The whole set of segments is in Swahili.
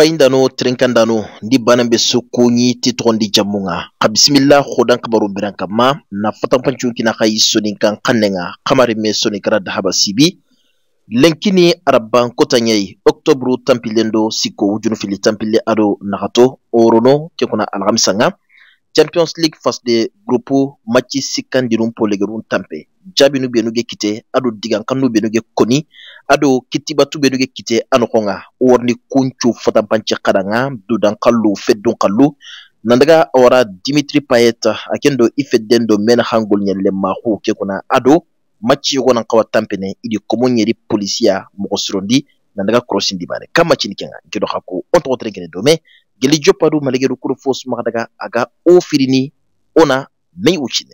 fayindano dano tirinkan dano ndi bana be sokoɲi tɛ tɔgɔndi jamu ga ka bisimila hodan kabaru biran kan ma na fatanpancun kina ka yi sonin kan kannen ga kamari me sonin dahaba sibi lenkini araban kotaɲɛyi oktobru tanpilen do siko wujunufili tanpile ado nagato orono ke kuna alhamisa ga champions league fasde groupe maci sikkandirun polegerun tampe jaabinu benu ge kite ado digankanu benu ge koni ado kitibatu benu ge kite anokon ga warni kuncu fatanpanci kadan ga dodankallu feddun kallu nandaga awara dimitri payet aken do i fedden do mena hangol ɲɛlilɛ maxu ke kuna ado maci yogonan kawa tampene idi komo ɲeri polisiya mɔgɔ sirondi nandaga korosindi bane macini kenga nke ko on tɔgɔ tere geli joppadu malegeru kuro fos magadaga aga o firini ona mei ucine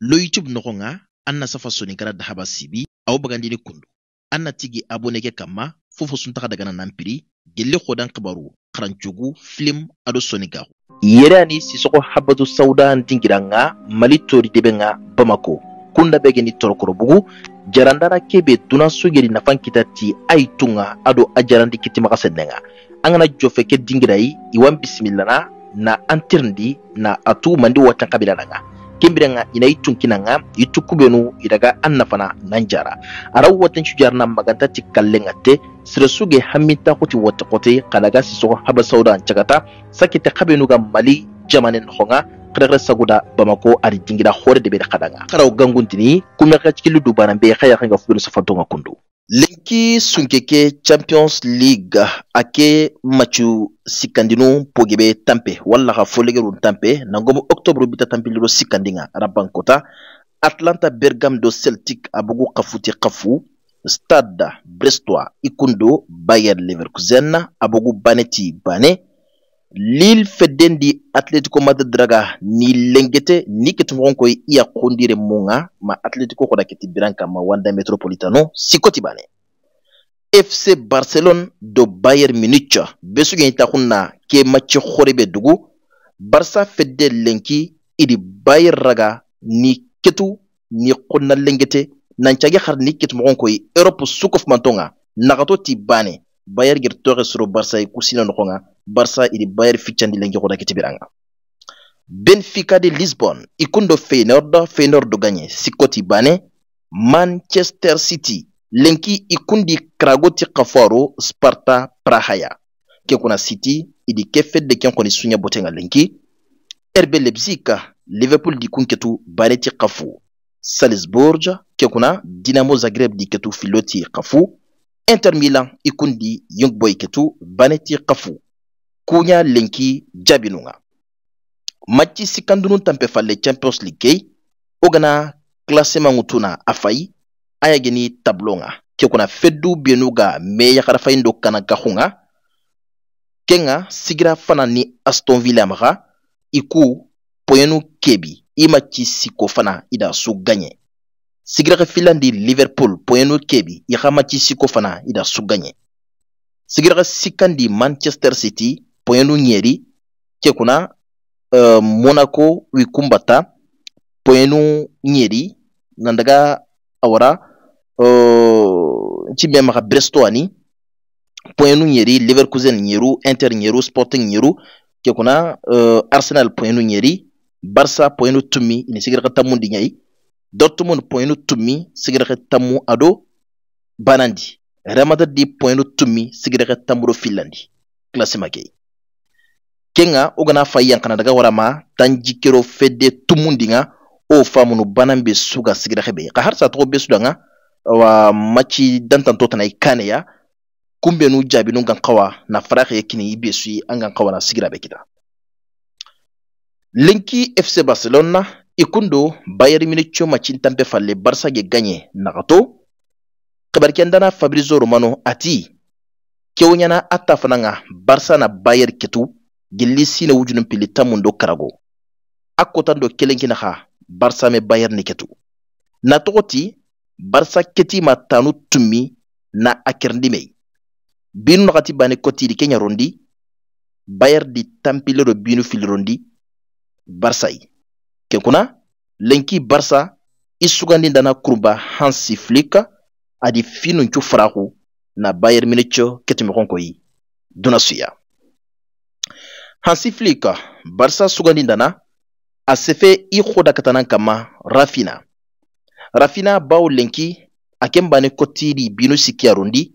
lo youtube nogonga anna safa soni gara dahaba sibi awo bagandini kundu anna tigi aboneke kamma fofo suntaga dagana nampiri gelle hodan kibaru karancugu film ado soni gahu yere ani sisogo habadu sauda ndingira nga mali tori nga bamako kunda bege ni torokorobugu jarandara kebe dunan sugeri nafan kita ti aitunga ado ajarandi kiti makasedne nga an kana jɔfɛ kɛ dingira iwan bisimilana na an tirindi na a tugu mandi watan kabila na ga kembiranga ina i tunkinanga i tukubenu iraga an nafana nan jara araw watan cujarna maganta ti kallenga te siresuge hamminta kuti wata kote kalaga sisogo haba sauda cagata sakita kabenu ga mali jamanen honga kadakra sagoda bamako ari dingira hore de beda kadanga karaw ganguntini kumeka cikilu dubana be khaya khanga fubenu safantonga kundu lenki sunkeke champions league ake kɛ macu sikandinu pogebe tampe walla ka folegeru tampe nangomo octobre bita tanpiliro sikandinga rabankota atlanta bergam do celtic a bugu kafuti kafu stade brestois ikundo bayer leverkusen a bugu baneti bane Lille fedden di Atletico Madrid raga ni lengete ni ketumogon ko iya kondire munga ma Atletico koda keti biranka ma Wanda Metropolitano sikoti bane FC Barcelone do Bayern Munich besu gen ta kunna ke match khorebe dugu barsa fedde lenki idi e bayer raga ni ketu ni kunna lengete nancage chage har ni ketumogon ko Europe sukof mantonga ti bane bayar gir toxe soro barsa yi e kusina noxonga barsa idi bayar ficcandilengi xona kitibiranga benfica de lisbon i kundo feynordo feynordo gagne sikkoti bane manchester city lenki i kundi kragoti xafaro sparta prahaya ke kuna city idi ke fedde ken xoni suɲa botenga lenki erbe leipzig liverpool di kun ketu bane ti xafu salisbourg ke kuna dinamo zagreb di ketu filoti xafu inter milan i kundi young boy ketu baneti kafu kuɲa lenki jaabinu ga maci sikandunu tampe falle champions league wo gana klasemangu tuna a fayi a ya tablo ga ke kuna feddu benu ga me yakarafayin do kana gahu ga sigira fana ni aston villa maga i ku poyenu kebi i maci siko fana i da su gaɲɛ sigiraka filandi liverpool poyeno kebi i xamati siko fana i da sigiraka sikandi manchester city poyenu ɲeri kekuna uh, monaco wi kunbata poyenu nyeri, nandaga awara uh, nci maxa bresto ani poyenu Liverpool, leverkusen ɲeru inter ɲeru sporting ɲeru kekuna uh, arsenal poyenu ɲeri barsa poyenu tumi ini sigira tamundi ɲayi dortmund poyinu tumi sigirake tamu ado banandi real madrid poyinu tumi sigirake tamuro finlandi klasima kei kenga o gana fa yankana daga warama tanjikero fede tumundinga o famunu banan be suga sigirake be ka harsa togo be sudanga wa maci dantanto tana kaneya kunbenu jaabinu gan na farake kini i be sui an gan na sigira be kita lenki fc barcelona ikundo bayern munich choma chintampe falle barça ge gagné nagato kabarikendana fabrizio romano ati kewonyana ata fananga barça na bayern ketu gilli sine wujunun pili tamun do karago a kotan do kelen kina ha barça me bayern ni ketu na togoti barça keti ma tanu tumi na akerndi binu nagati bane kotiri kenya rondi bayern di tampile binu fili rondi barça yi kenkuna lenki barsa i sugandin dana kurunba hansi flik adi finuncu faraku na bayer minicho ketimegon koyi duna suya hansi flik barsa sugandi dana a sefe i hoda katanan kama rafina rafina bawo lenki a ken bani kotiri binu sikiyarundi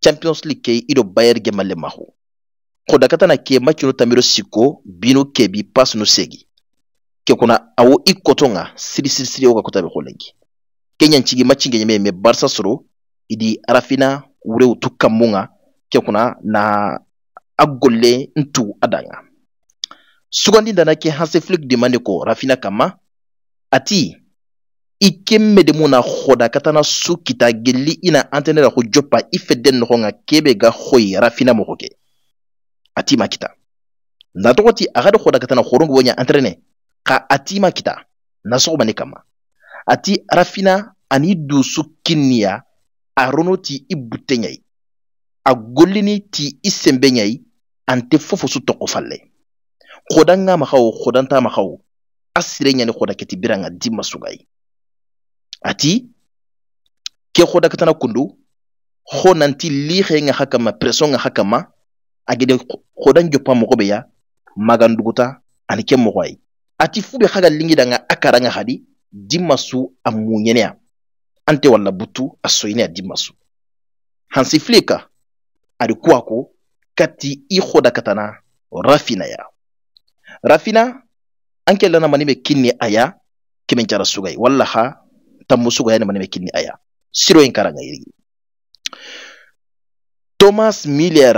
champions league ke ido bayer gemale mahu hoda katana ke macinu tamiro siko binu kebi pasunu segi ke kuna awo ikotonga kotonga siri siri siri oga kota be kolengi kenya nchigi machinge nyeme me barsa soro idi arafina ure utuka munga ke kuna na agole ntu adanga sugandi ndana ke hase flik demande ko rafina kama ati ike mede muna khoda katana su kita gili ina antene la kujopa ife den nukonga kebe ga khoi rafina mokoke. ati makita natogoti agado khoda katana khorongu wanya antene ka a t'i ma kita nasɔgɔ ma kama ati rafina ani dusu kinniya a rono t'i i bute ɲayi a golini t'i i senbe ɲayi an tɛ fo fosu tɔgɔ falle kodan ŋa maxa wo kodan ta maxa a sire ɲani koda keti biran ŋa di masugayi ati ke koda katana kundu ho nanti lixe ŋa xa kama ŋa xa kama a gede kodan jopa moxo be ya maganduguta ani ke moxo ayi ati fuɓe hagallingidanga akaranga hadi nga su a muñeneya ante walla butu a soyineya hansi flika adi ko kati i hoda katana ya rafina anke lana manime kinni aya kime cara sugay wala ha tammu sugayani manime kinni aya siroyin karanga yirigi thomas miller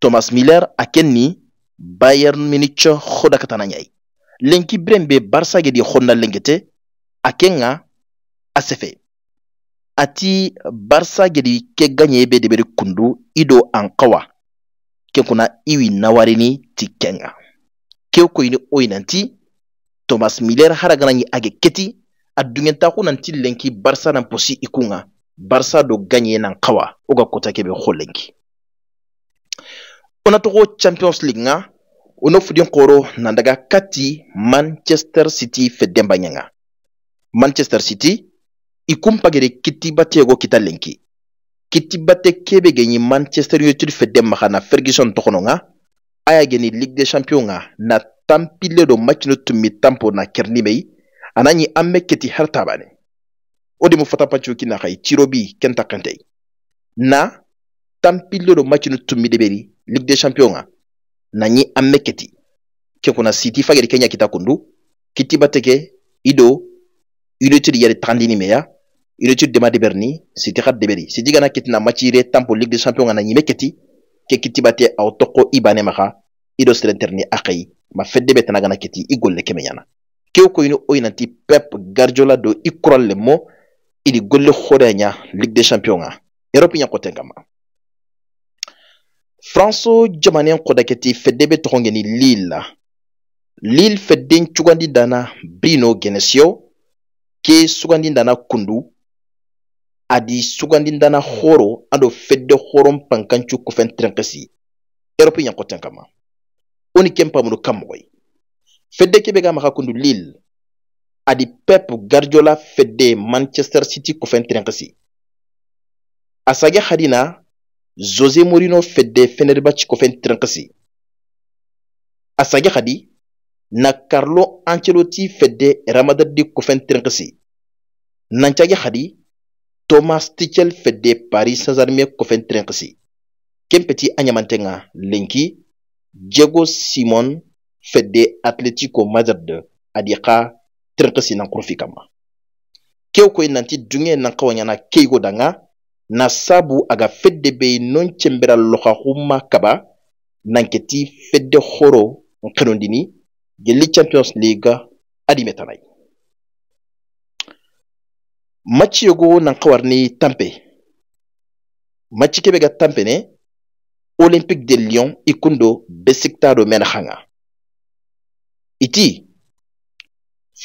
thomas miller akenni bayern munich hoda katana nyai. lenki biren be barsa gedi honda lengete akenga asefe ati barsa gedi ke ganye be de beri kundu ido ankawa ke kuna iwi nawarini ti kenga ke ko ini oinanti thomas miller haragana ni age keti adungenta ko nanti lenki barsa nan posi ikunga barsa do ganye nan kawa oga kota kebe ho lenki ona togo champions league nga onofudin koro na daga kati manchester city fɛ dɛnba ɲaga manchester city i kunpagere kitibatego kita lenki kitibate kebe genyi manchester united fɛ dɛnba ka na ferguson tɔgɔnɔ ŋa a y'a geni ligue des champion ŋa na tanpile do matchino tun mi tanpo na kɛrinimei a na ɲi an bɛ keti har tabane o de mu fatapancioki na kai tirobi kenta kantei na tanpile do matchino tun mi deberi ligue des champion ŋa nanyi an be ke kuna siti fagedi kenya kita kundu kitibate ido inutile yari tandini meya inutile dema deberni siti khat deberi siti gana kitina machire tampo ligue des champions gana nyime keti ke kitibate aw toko ibane maha ido serenterni akay ma fedde betana gana keti igolle kemenyana kew ko o inanti pep gardiola do ikuralle mo idi golle khore nya ligue des champions ga europe nya kotenga ma faranso jamanen kɔdakɛti fɛde be tɔgɔ ɲɛni lil la lil fɛden cugandi danna brino gɛnɛsiyɔ ke sugandi dana kundu adi sugandi danna horo ado fɛde horon pankancu kɔfɛn tɛrɛnkɛsi erɔpi ɲakɔtɛn kama o ni kɛn pamunu ka mɔgɔ ye fɛde ke be ka maga kundu lil adi pep gardiola fɛde manchester city kɔfɛn tɛrɛnkɛsi a sagɛ hadina Jose Mourinho fedde Fenerbahce ko fen trankasi Asage Khadi na Carlo Ancelotti fedde Ramadadi ko fen trankasi Nancage Khadi Thomas Tuchel fedde Paris Saint-Germain ko fen trankasi Kempeti Anyamantenga Lenki Diego Simon fedde Atletico Madrid adika trankasi nan kurfikama Keo ko nanti dunge nan kawanya na keigo danga na sabu aga fedde be non cembera loxa huma kaba nanketi fedde xoro nxenondini gelli champions league adimetanay machi yogo nanka warni tampe machi kebe ga tampe ne olympique de lyon ikundo besikta mena hanga iti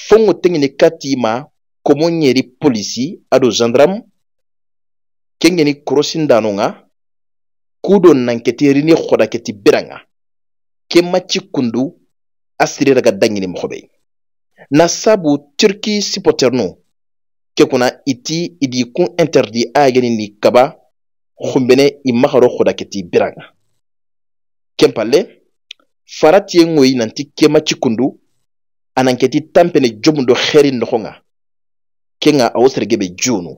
fongo tengini kati ma komo nyeri polisi ado gendarme kengeni korosindanonga kudo nanketi rini biranga ke maci kundu raga dangini mogobe na sabu turki sipoternu ke kuna iti idi kun interdi ageni ni kaba khumbene i magaro khodaketi biranga kempale farati ngoyi nanti maci kundu a nanketi tanpene jomundo kheri nokhonga kenga awosrege be junu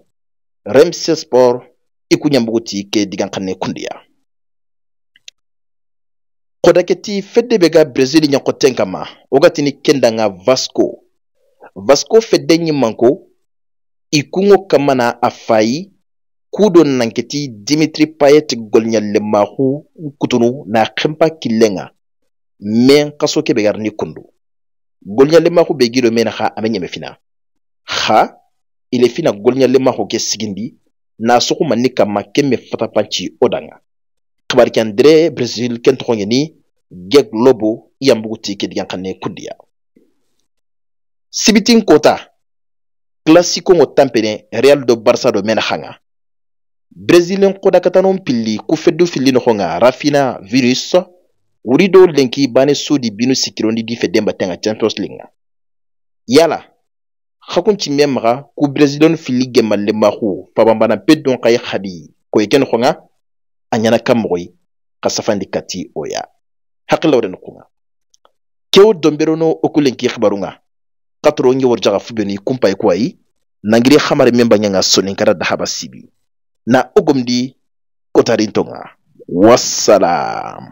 remse sport i ku ɲambugutigi ke digankane kundiya kodaketi fede bega ga brezili kama kama wagatini kenda nga vasco vasco fede ɲimanko i kungo kama na a fayi kuu do nanketi dimitri payet lemahu kutunu na kempa kilenga men kaso ke be kundu golnya be gido men xa a ha ɲemefina xa ilefina goliɲalemahu ke sigindi na sogo manni kama ke me fatapanci o danga kabarikandire brésil ken togo ɲeni gek lobo i yanbugu ti kedigan kane kudiya sibitin kota klasiko ŋo tanpene real do barsa do mena xanga brésilien kodakatanon pilli ku feddu filli noxo ŋa rafina virus wuri do lenki bane sodi binu sikirondi di feddenbatenga champions league yala hakunchimia memga ku president fili gema lemahu pabambana pe don kay khabi ko yeken khonga anyana kamoy ka safandi kati oya hakilawre nukunga kew domberono okulenki khbarunga katro ngi worjaga fubeni kumpai e kwai nangiri khamare memba nyanga sonin kada dahaba sibi na ogomdi kotarintonga wassalam